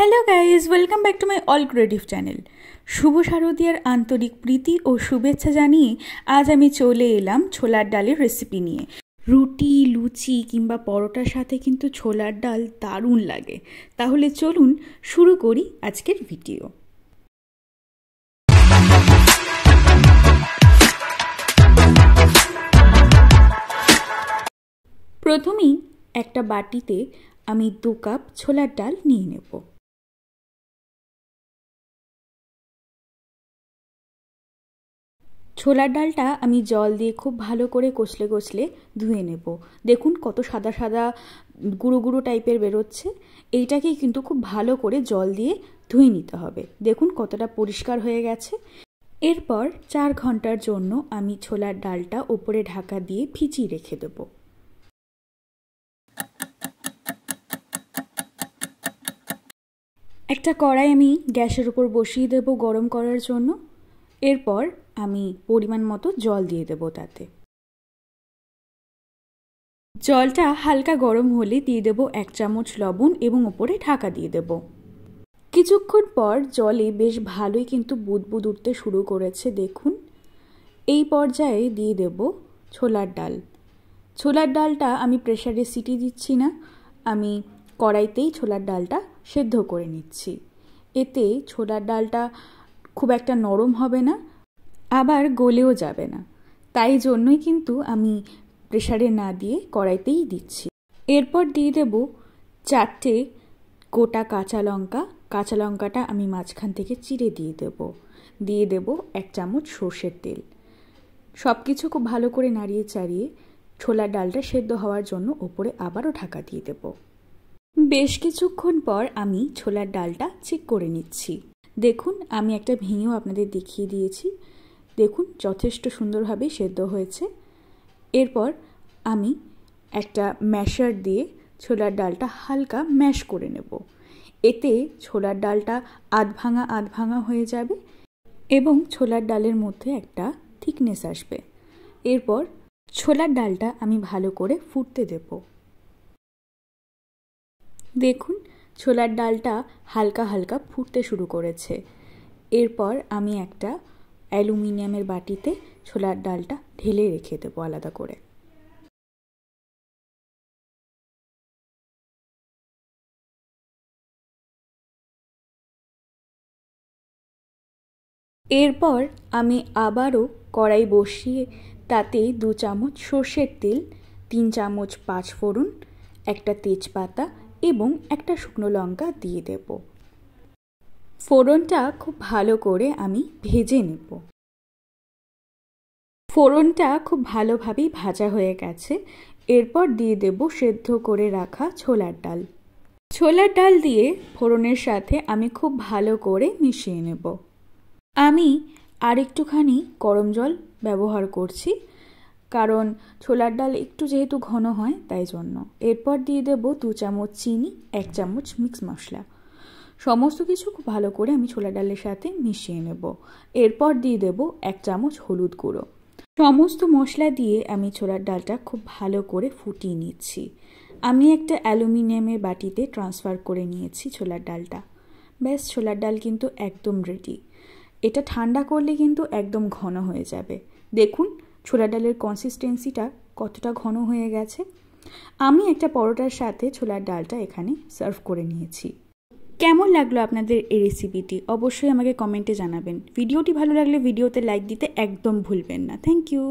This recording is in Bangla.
hello guys welcome back to my all creative channel শুভ শারদীয়ার আন্তরিক প্রীতি ও শুভেচ্ছা জানিয়ে আজ আমি চলে এলাম ছোলার ডালের রেসিপি নিয়ে রুটি লুচি কিংবা পরোটার সাথে কিন্তু ছোলার ডাল দারুণ লাগে তাহলে চলুন শুরু করি আজকের ভিডিও প্রথমেই একটা বাটিতে আমি দু কাপ ছোলার ডাল নিয়ে নেবো ছোলার ডালটা আমি জল দিয়ে খুব ভালো করে কষলে কষলে ধুয়ে নেব দেখুন কত সাদা সাদা গুঁড়ো গুঁড়ো টাইপের বেরোচ্ছে এইটাকে কিন্তু খুব ভালো করে জল দিয়ে ধুয়ে নিতে হবে দেখুন কতটা পরিষ্কার হয়ে গেছে এরপর চার ঘন্টার জন্য আমি ছোলার ডালটা ওপরে ঢাকা দিয়ে ফিচি রেখে দেবো একটা কড়াই আমি গ্যাসের উপর বসিয়ে দেব গরম করার জন্য এরপর আমি পরিমাণ মতো জল দিয়ে দেবো তাতে জলটা হালকা গরম হলে দিয়ে দেবো এক চামচ লবণ এবং ওপরে ঢাকা দিয়ে দেবো কিছুক্ষণ পর জলে বেশ ভালোই কিন্তু বুদবুদ উঠতে শুরু করেছে দেখুন এই পর্যায়ে দিয়ে দেব ছোলার ডাল ছোলার ডালটা আমি প্রেশারে সিটি দিচ্ছি না আমি কড়াইতেই ছোলার ডালটা সেদ্ধ করে নিচ্ছি এতে ছোলার ডালটা খুব একটা নরম হবে না আবার গলেও যাবে না তাই জন্যই কিন্তু আমি প্রেশারে না দিয়ে কড়াইতেই দিচ্ছি এরপর দিয়ে দেব চারটে গোটা কাঁচা লঙ্কা কাঁচা লঙ্কাটা আমি মাঝখান থেকে চিড়ে দিয়ে দেব দিয়ে দেব এক চামচ সর্ষের তেল সব কিছু খুব ভালো করে নাড়িয়ে চাড়িয়ে ছোলার ডালটা সেদ্ধ হওয়ার জন্য ওপরে আবারও ঢাকা দিয়ে দেব বেশ কিছুক্ষণ পর আমি ছোলার ডালটা চেক করে নিচ্ছি দেখুন আমি একটা ভেঙেও আপনাদের দেখিয়ে দিয়েছি দেখুন যথেষ্ট সুন্দরভাবে সেদ্ধ হয়েছে এরপর আমি একটা ম্যাশার দিয়ে ছোলার ডালটা হালকা ম্যাশ করে নেব এতে ছোলার ডালটা আধ ভাঙা আধ ভাঙা হয়ে যাবে এবং ছোলার ডালের মধ্যে একটা থিকনেস আসবে এরপর ছোলার ডালটা আমি ভালো করে ফুটতে দেব দেখুন ছোলার ডালটা হালকা হালকা ফুটতে শুরু করেছে এরপর আমি একটা অ্যালুমিনিয়ামের বাটিতে ছোলার ডালটা ঢেলে রেখে দেবো আলাদা করে এরপর আমি আবারও কড়াই বসিয়ে তাতে দু চামচ সর্ষের তেল তিন চামচ পাঁচ ফোড়ন একটা তেজপাতা এবং একটা শুকনো লঙ্কা দিয়ে দেব ফোড়নটা খুব ভালো করে আমি ভেজে নেব ফোড়নটা খুব ভালোভাবেই ভাজা হয়ে গেছে এরপর দিয়ে দেব সেদ্ধ করে রাখা ছোলার ডাল ছোলার ডাল দিয়ে ফোড়নের সাথে আমি খুব ভালো করে মিশিয়ে নেব আমি আর একটুখানি গরম জল ব্যবহার করছি কারণ ছোলার ডাল একটু যেহেতু ঘন হয় তাই জন্য এরপর দিয়ে দেব দু চামচ চিনি এক চামচ মিক্স মশলা সমস্ত কিছু খুব ভালো করে আমি ছোলা ডালের সাথে মিশিয়ে নেব এরপর দিয়ে দেব এক চামচ হলুদ গুঁড়ো সমস্ত মশলা দিয়ে আমি ছোলার ডালটা খুব ভালো করে ফুটিয়ে নিচ্ছি আমি একটা অ্যালুমিনিয়ামের বাটিতে ট্রান্সফার করে নিয়েছি ছোলার ডালটা ব্যাস ছোলার ডাল কিন্তু একদম রেডি এটা ঠান্ডা করলে কিন্তু একদম ঘন হয়ে যাবে দেখুন ছোলা ডালের কনসিস্টেন্সিটা কতটা ঘন হয়ে গেছে আমি একটা পরোটার সাথে ছোলার ডালটা এখানে সার্ভ করে নিয়েছি কেমন লাগলো আপনাদের এই রেসিপিটি অবশ্যই আমাকে কমেন্টে জানাবেন ভিডিওটি ভালো লাগলে ভিডিওতে লাইক দিতে একদম ভুলবেন না থ্যাংক ইউ